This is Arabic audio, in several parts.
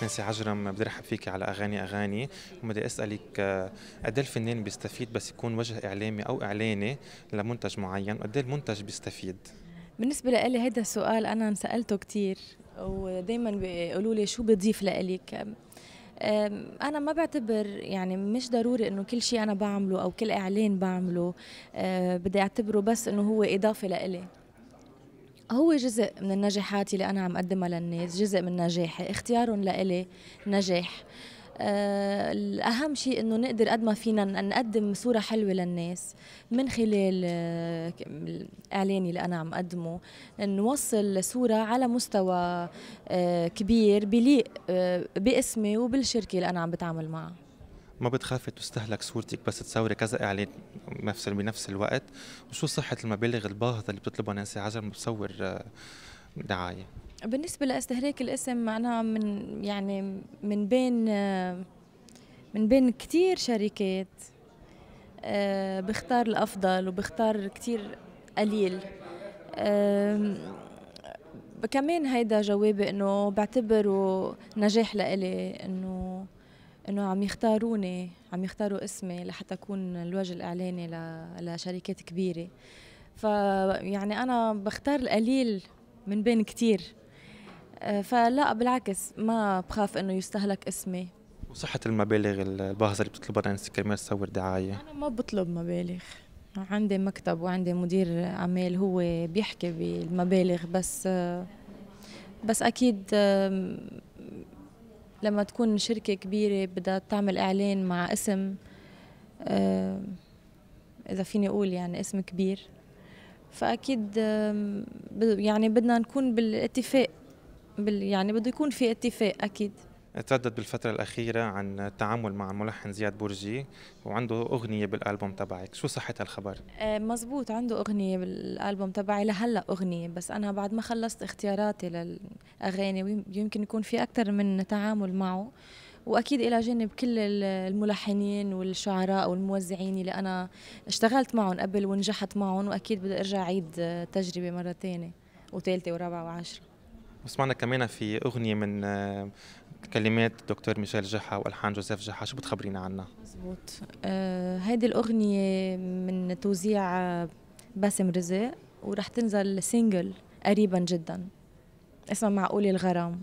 نانسي عجرم بدي ارحب فيك على اغاني اغاني وبدي اسالك آه، قد إيه الفنان بيستفيد بس يكون وجه اعلامي او اعلاني لمنتج معين قد إيه المنتج بيستفيد بالنسبه لي هذا السؤال انا سالته كثير ودائما بيقولوا لي شو بضيف لإلك انا ما بعتبر يعني مش ضروري انه كل شيء انا بعمله او كل اعلان بعمله آه، بدي اعتبره بس انه هو اضافه لإلي هو جزء من النجاحات اللي أنا عم أقدمها للناس جزء من نجاحي اختيارهم لإلي نجاح أه الأهم شيء إنه نقدر قد ما فينا نقدم صورة حلوة للناس من خلال أه إعلاني اللي أنا عم أقدمه نوصل صورة على مستوى أه كبير بليق آه، باسمي وبالشركة اللي أنا عم بتعامل معها ما بتخافي تستهلك صورتك بس تصوري كذا اعلان بنفس بنفس الوقت وشو صحه المبالغ الباهظه اللي بتطلبها نانسي عجل بتصور آه، دعايه بالنسبه لاستهلاك الاسم معناها من يعني من بين آه، من بين كثير شركات آه، بختار الافضل وبختار كثير قليل كمان هيدا جوابي انه بعتبره نجاح لإلي انه انه عم يختاروني عم يختاروا اسمي لحتى اكون الوجه الاعلاني لشركات كبيره فيعني انا بختار القليل من بين كتير آه، فلا بالعكس ما بخاف انه يستهلك اسمي وصحة المبالغ الباهظة اللي بتطلبها نانسي كرمال تصور دعاية أنا ما بطلب مبالغ عندي مكتب وعندي مدير أعمال هو بيحكي بالمبالغ بس بس أكيد لما تكون شركة كبيرة بدها تعمل إعلان مع اسم آه، إذا فيني أقول يعني اسم كبير فأكيد يعني بدنا نكون بالاتفاق يعني بده يكون في اتفاق أكيد تردد بالفترة الأخيرة عن التعامل مع الملحن زياد برجي وعنده أغنية بالألبوم تبعك شو صحة هالخبر؟ آه، مزبوط عنده أغنية بالألبوم تبعي لهلأ أغنية بس أنا بعد ما خلصت اختياراتي للأغاني يمكن يكون في أكثر من تعامل معه واكيد الى جانب كل الملحنين والشعراء والموزعين اللي انا اشتغلت معهم قبل ونجحت معهم واكيد بدي ارجع اعيد تجربه مره ثانيه وثالثه ورابعه وعشره وسمعنا كمان في اغنيه من آه، كلمات دكتور ميشيل جحا والحان جوزيف جحا شو بتخبرينا عنها مزبوط آه هيدي الاغنيه من توزيع آه، باسم رزق ورح تنزل سينجل قريبا جدا اسمها معقول الغرام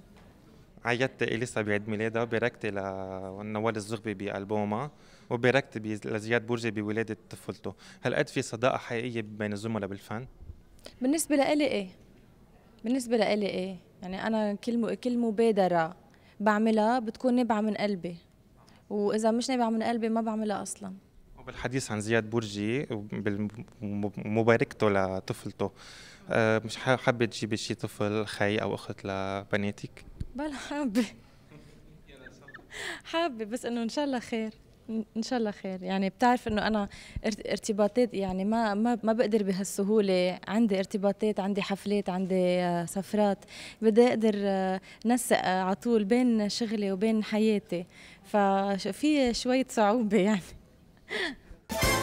عيدت اليسا بعيد ميلادها باركتي لنوال الزغبي بالبومها وباركت لزياد برجي بولاده طفولته، هل قد في صداقه حقيقيه بين الزملاء بالفن؟ بالنسبه لإلي ايه بالنسبه لإلي ايه يعني انا كل كل مبادره بعملها بتكون نابعه من قلبي واذا مش نابعه من قلبي ما بعملها اصلا وبالحديث عن زياد برجي ومباركته لطفلته آه، مش حابه تجيبي شي طفل خي او اخت لبناتك بلا حابه حابه بس انه ان شاء الله خير ان شاء الله خير يعني بتعرف انه انا ارتباطات يعني ما ما ما بقدر بهالسهوله عندي ارتباطات عندي حفلات عندي آه، سفرات بدي اقدر آه، نسق آه، على طول بين شغلي وبين حياتي ففي شويه صعوبه يعني